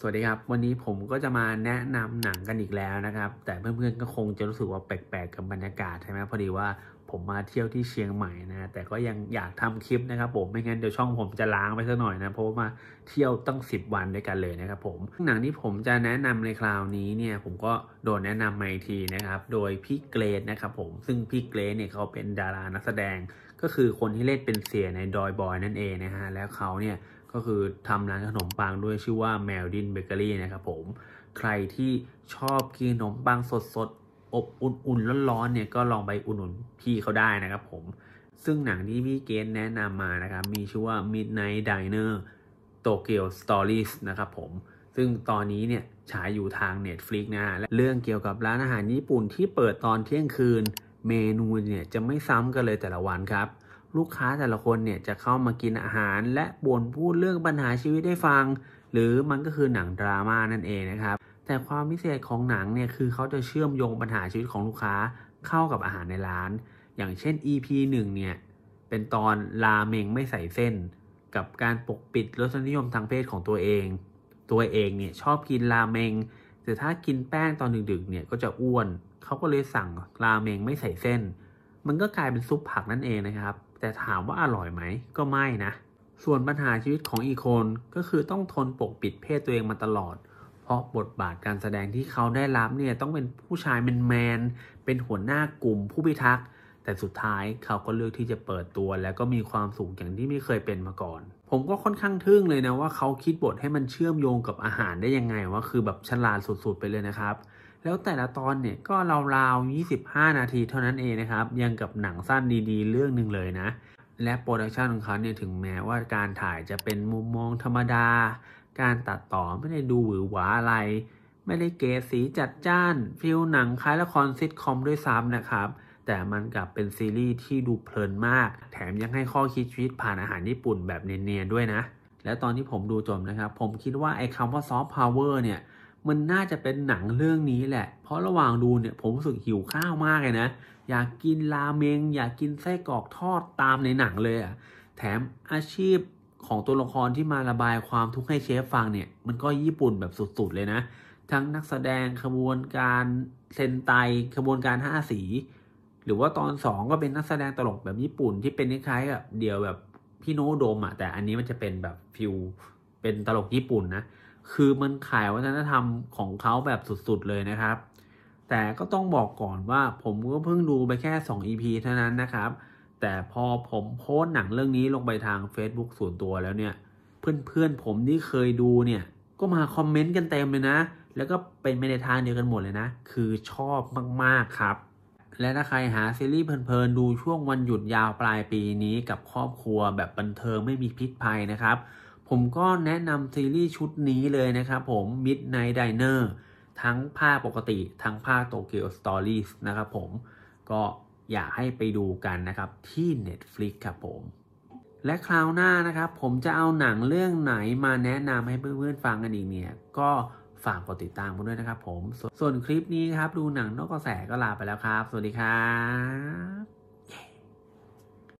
สวัสดีครับ วันนี้ผมก็จะมาแนะนำหนังกันอีกแล้วนะครับแต่เพื่อนๆก็คงจะรู้สึกว่าแปลกๆกับบรรยากาศใช่ไหมพอดีว่าผมมาเที่ยวที่เชียงใหม่นะแต่ก็ยังอยากทำคลิปนะครับผมไม่งั้นเดี๋ยวช่องผมจะล้างไปสักหน่อยนะเพราะว่ามาเที่ยวตั้ง10 วันด้วยกันเลยนะครับผมหนังที่ผมจะแนะนำในคราวนี้เนี่ยผมก็โดนแนะนำมาอีกทีนะครับ โดยพี่เกรดนะครับผมซึ่งพี่เกรดเนี่ยเขาเป็นดารานักแสดงก็คือคนที่เล่นเป็นเสียในดอยบอยนั่นเองนะฮะแล้วเขาเนี่ยก็คือทำร้านขนมปังด้วยชื่อว่าแมวดินเบเกอรี่นะครับผม ใครที่ชอบกินขนมปังสดๆ อบอุ่นๆร้อนๆ เนี่ย ก็ลองไปอุ่นๆพี่เขาได้นะครับผมซึ่งหนังที่พี่เกณฑ์แนะนำมานะครับมีชื่อว่า Midnight Diner Tokyo Stories นะครับผม ซึ่งตอนนี้เนี่ยฉายอยู่ทาง Netflix นะและเรื่องเกี่ยวกับร้านอาหารญี่ปุ่นที่เปิดตอนเที่ยงคืนเมนูเนี่ยจะไม่ซ้ำกันเลยแต่ละวันครับลูกค้าแต่ละคนเนี่ยจะเข้ามากินอาหารและบ่นพูดเรื่องปัญหาชีวิตได้ฟัง หรือมันก็คือหนังดราม่านั่นเองนะครับ แต่ความพิเศษของหนัง เนี่ยคือเขาจะเชื่อมโยงปัญหาชีวิตของลูกค้าเข้ากับอาหารในร้าน อย่างเช่น EP 1เนี่ยเป็นตอนราเมงไม่ใส่เส้น กับการปกปิดรสนิยมทางเพศของตัวเอง ตัวเองเนี่ยชอบกินราเมงแต่ถ้ากินแป้งตอนดึกๆเนี่ยก็จะอ้วนเขาก็เลยสั่งราเมงไม่ใส่เส้น มันก็กลายเป็นซุปผักนั่นเองนะครับแต่ถามว่าอร่อยไหมก็ไม่นะ ส่วนปัญหาชีวิตของอีโคนก็คือต้องทนปกปิดเพศตัวเองมาตลอด เพราะบทบาทการแสดงที่เขาได้รับเนี่ยต้องเป็นผู้ชายเป็นแมน เป็นหัวหน้ากลุ่มผู้พิทักษ์ แต่สุดท้ายเขาก็เลือกที่จะเปิดตัวแล้วก็มีความสูงอย่างที่ไม่เคยเป็นมาก่อน ผมก็ค่อนข้างทึ่งเลยนะว่า เขาคิดบทให้มันเชื่อมโยงกับอาหารได้ยังไงว่าคือแบบฉลาดสุดๆไปเลยนะครับแล้วแต่ละตอนเนี่ยก็ราวๆ้านาทีเท่านั้นเองนะครับ ยังกับหนังสั้นดีๆ เรื่องหนึ่งเลยนะ และโปรดักชันของเขาเนี่ยถึงแม้ว่าการถ่ายจะเป็นมุมมองธรรมดา การตัดต่อไม่ได้ดูหวือหวาอะไร ไม่ได้เก๋สีจัดจ้าน ฟิลหนังคล้ายละครซิทคอมด้วยซ้ำนะครับ แต่มันกลับเป็นซีรีส์ที่ดูเพลินมาก แถมยังให้ข้อคิดชีวิตผ่านอาหารญี่ปุ่นแบบเนียนๆ ด้วยนะ และตอนที่ผมดูจบนะครับ ผมคิดว่าไอ้คำว่าซอฟต์พาวเวอร์เนี่ยมันน่าจะเป็นหนังเรื่องนี้แหละ เพราะระหว่างดูเนี่ยผมรู้สึกหิวข้าวมากเลยนะ อยากกินราเมงอยากกินไส้กรอกทอดตามในหนังเลยอะ่ะแถมอาชีพของตัวละครที่มาระบายความทุกข์ให้เชฟฟังเนี่ยมันก็ญี่ปุ่นแบบสุดๆเลยนะ ทั้งนักแสดงขบวนการเซนไต ขบวนการห้าสี หรือว่าตอนสองก็เป็นนักแสดงตลกแบบญี่ปุ่นที่เป็นคล้ายๆแบบเดียวแบบพี่โนโดมอะแต่อันนี้มันจะเป็นแบบฟิวเป็นตลกญี่ปุ่นนะคือมันขายวัฒนธรรมของเขาแบบสุดๆเลยนะครับ แต่ก็ต้องบอกก่อนว่าผมก็เพิ่งดูไปแค่ 2 EP เท่านั้นนะครับ แต่พอผมโพสหนังเรื่องนี้ลงไปทาง Facebook ส่วนตัวแล้วเนี่ย เพื่อนๆผมที่เคยดูเนี่ย ก็มาคอมเมนต์กันเต็มเลยนะ แล้วก็เป็นไม่ในทางเดียวกันหมดเลยนะ คือชอบมากๆครับ และถ้าใครหาซีรีส์เพลินๆดูช่วงวันหยุดยาวปลายปีนี้กับครอบครัวแบบบันเทิงไม่มีพิษภัยนะครับผมก็แนะนำซีรีส์ชุดนี้เลยนะครับผม Midnight Diner ทั้งภาคปกติ ทั้งภาค Tokyo Stories นะครับผมก็อยากให้ไปดูกันนะครับ ที่ Netflix ครับผม และคราวหน้านะครับ ผมจะเอาหนังเรื่องไหนมาแนะนำให้เพื่อนๆฟังกันอีกเนี่ย ก็ฝากกดติดตามกันด้วยนะครับผม ส่วนคลิปนี้ครับ ดูหนังนอกกระแสก็ลาไปแล้วครับ สวัสดีครับ